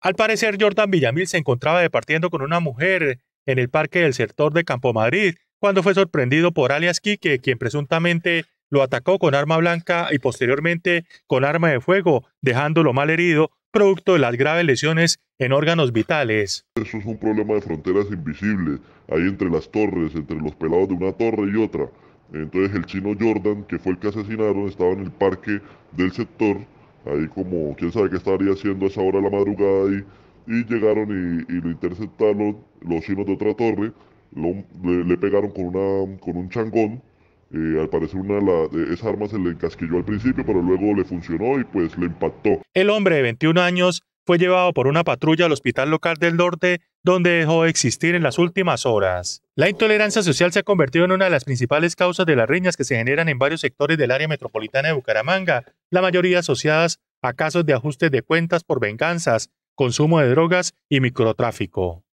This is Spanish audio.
Al parecer, Jordan Villamil se encontraba departiendo con una mujer en el parque del sector de Campo Madrid cuando fue sorprendido por alias Quique, quien presuntamente lo atacó con arma blanca y posteriormente con arma de fuego, dejándolo mal herido, producto de las graves lesiones en órganos vitales. Eso es un problema de fronteras invisibles, ahí entre las torres, entre los pelados de una torre y otra. Entonces el chino Jordan, que fue el que asesinaron, estaba en el parque del sector Ahí como, quién sabe qué estaría haciendo a esa hora de la madrugada Y llegaron y, lo interceptaron los chinos de otra torre. le, pegaron con, una, con un changón. Eh, al parecer una de esa arma se le encasquilló al principio, pero luego le funcionó y pues le impactó. El hombre de 21 años fue llevado por una patrulla al hospital local del norte, donde dejó de existir en las últimas horas. La intolerancia social se ha convertido en una de las principales causas de las riñas que se generan en varios sectores del área metropolitana de Bucaramanga, la mayoría asociadas a casos de ajustes de cuentas por venganzas, consumo de drogas y microtráfico.